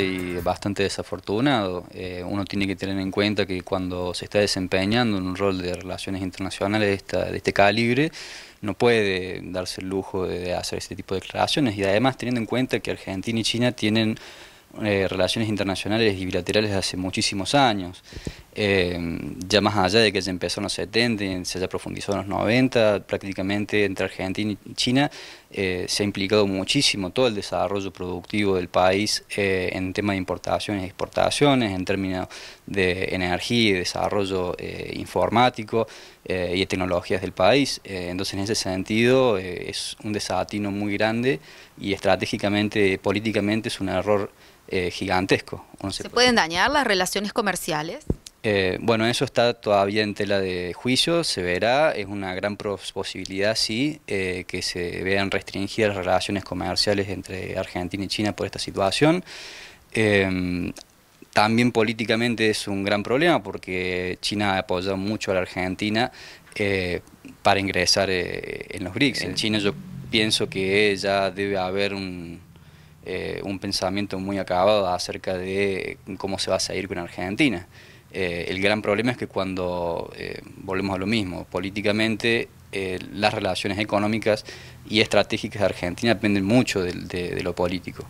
y bastante desafortunado. Eh, uno tiene que tener en cuenta que cuando se está desempeñando en un rol de relaciones internacionales de, este calibre, no puede darse el lujo de, hacer este tipo de declaraciones. Y además, teniendo en cuenta que Argentina y China tienen eh, relaciones internacionales y bilaterales hace muchísimos años. Eh, ya más allá de que se empezó en los 70 y se haya profundizado en los 90, prácticamente entre Argentina y China eh, se ha implicado muchísimo todo el desarrollo productivo del país eh, en temas de importaciones y exportaciones, en términos de energía y desarrollo informático y de tecnologías del país. entonces, en ese sentido, es un desatino muy grande y estratégicamente, políticamente, es un error gigantesco. ¿Se pueden dañar las relaciones comerciales? Eh, bueno, eso está todavía en tela de juicio, se verá, es una gran posibilidad, sí, eh, que se vean restringidas las relaciones comerciales entre Argentina y China por esta situación. Em, también políticamente es un gran problema porque China ha apoyado mucho a la Argentina eh, para ingresar en los BRICS. En China yo pienso que ya debe haber un, un pensamiento muy acabado acerca de cómo se va a seguir con Argentina. Eh, el gran problema es que cuando eh, volvemos a lo mismo, políticamente eh, las relaciones económicas y estratégicas de Argentina dependen mucho de lo político.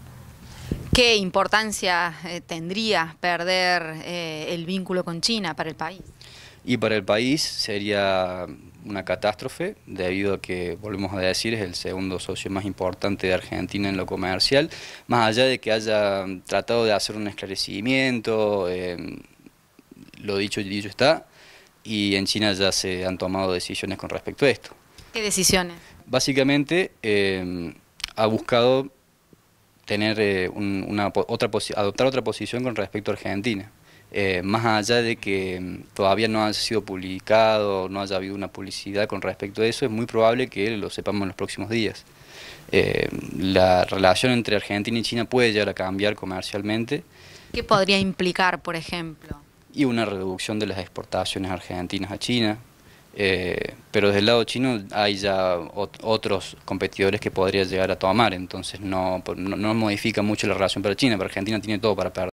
¿Qué importancia tendría perder el vínculo con China para el país? Y para el país sería una catástrofe, debido a que, volvemos a decir, es el segundo socio más importante de Argentina en lo comercial, más allá de que haya tratado de hacer un esclarecimiento lo dicho y dicho está, y en China ya se han tomado decisiones con respecto a esto. ¿Qué decisiones? Básicamente eh, ha buscado tener eh, una, otra adoptar otra posición con respecto a Argentina. Eh, más allá de que mm, todavía no haya sido publicado, no haya habido una publicidad con respecto a eso, es muy probable que lo sepamos en los próximos días. la relación entre Argentina y China puede llegar a cambiar comercialmente. ¿Qué podría implicar, por ejemplo? y una reducción de las exportaciones argentinas a China. Eh, pero desde el lado chino hay ya otros competidores que podrían llegar a tomar, entonces no, no, no modifica mucho la relación para China, pero Argentina tiene todo para perder.